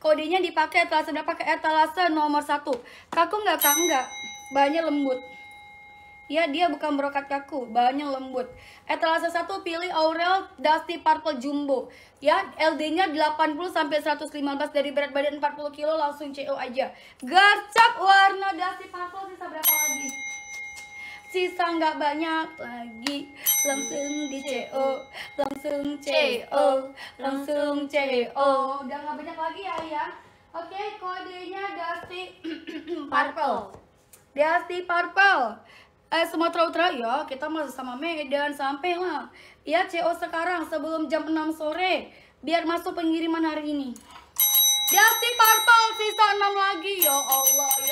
kodenya dipakai etalase berapa pakai etalase nomor satu kaku nggak kak nggak bahannya lembut ya dia bukan brokat kaku Banyak lembut etalase satu pilih Aurel Dusty Purple Jumbo ya LD nya 80 sampai 115 dari berat badan 40 kilo langsung CO aja gercep warna Dusty Purple sih sisa nggak banyak lagi langsung di CO langsung CO langsung CO udah nggak banyak lagi ya ya oke kodenya Dusty Purple Dusty Purple eh, Sumatera Utara ya kita masih sama Medan sampai lah ya CO sekarang sebelum jam 6 sore biar masuk pengiriman hari ini Dusty Purple sisa 6 lagi ya Allah ya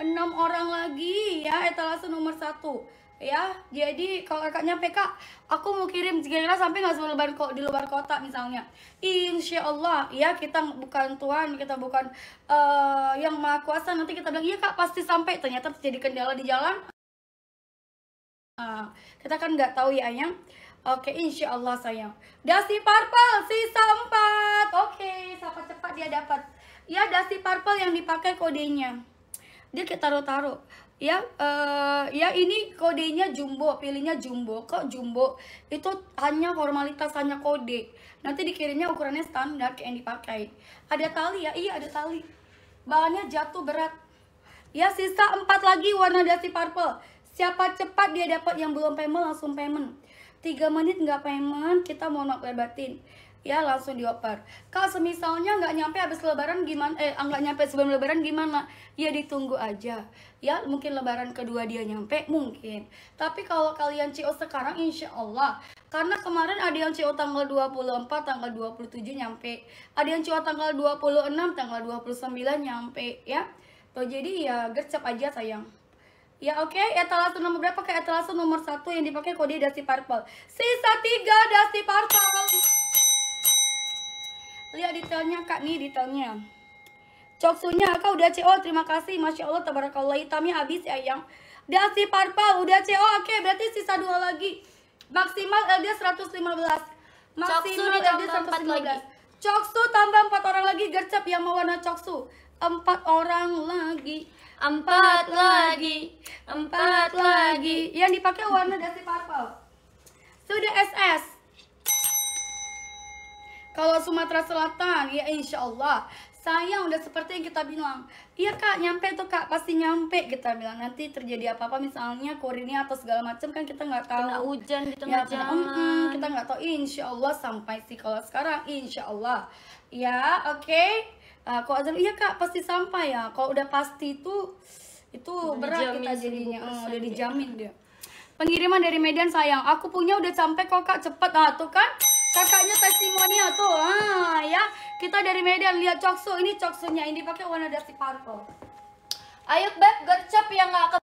enam orang lagi ya etalase nomor satu ya jadi kalau kakaknya PK aku mau kirim kira-kira sampai nggak sebelum lebaran kok di luar kota misalnya insya Allah ya kita bukan Tuhan kita bukan uh, yang maha kuasa nanti kita bilang iya kak pasti sampai ternyata terjadi kendala di jalan uh, kita kan nggak tahu ya ayang Oke, okay, insya Allah sayang. Dasi purple sisa empat. Oke, okay, cepat cepat dia dapat. Ya, dasi purple yang dipakai kodenya dia kayak taruh-taruh ya uh, ya ini kodenya jumbo pilihnya jumbo kok jumbo itu hanya formalitas hanya kode nanti dikirimnya ukurannya standar kayak yang dipakai ada tali ya iya ada tali bahannya jatuh berat ya sisa empat lagi warna dasi purple siapa cepat dia dapat yang belum payment langsung payment tiga menit nggak payment kita mau nak batin ya langsung dioper Kalau semisalnya nggak nyampe habis lebaran gimana eh nggak nyampe sebelum lebaran gimana ya ditunggu aja ya mungkin lebaran kedua dia nyampe mungkin tapi kalau kalian CO sekarang insya Allah karena kemarin ada yang CO tanggal 24, tanggal 27 nyampe ada yang CO tanggal 26, tanggal 29 nyampe ya tuh jadi ya gercep aja sayang Ya oke, okay. etalase nomor berapa? Kayak etalase nomor satu yang dipakai kode dasi purple. Sisa tiga dasi purple. Lihat detailnya kak nih detailnya. Coksunya kak udah CO terima kasih masya Allah tabarakallah hitamnya habis ya yang. Dia si parpa udah CO oke berarti sisa dua lagi. Maksimal LD 115. Maksimal LD 115. Coksu tambah empat orang lagi gercep yang mau warna coksu. Empat orang lagi. Empat, empat lagi. Empat lagi. Yang dipakai warna dasi purple. Sudah SS. Kalau Sumatera Selatan, ya insya Allah. Saya udah seperti yang kita bilang. Iya kak, nyampe tuh kak, pasti nyampe kita bilang. Nanti terjadi apa-apa misalnya kurirnya atau segala macam kan kita nggak tahu. Kena hujan di ya, tengah ya, jalan. mm -mm, kita nggak tahu. Insya Allah sampai sih kalau sekarang, insya Allah. Ya, oke. Okay. Uh, eh, kalau iya kak, pasti sampai ya. Kalau udah pasti itu itu udah berat kita jadinya. Oh, udah iya. dijamin dia. Pengiriman dari Medan sayang, aku punya udah sampai kok kak cepet. Nah, tuh kan kakaknya testimonial tuh ah, ya kita dari Medan lihat coksu ini coksunya ini pakai warna dasi purple ayo beb gercep yang nggak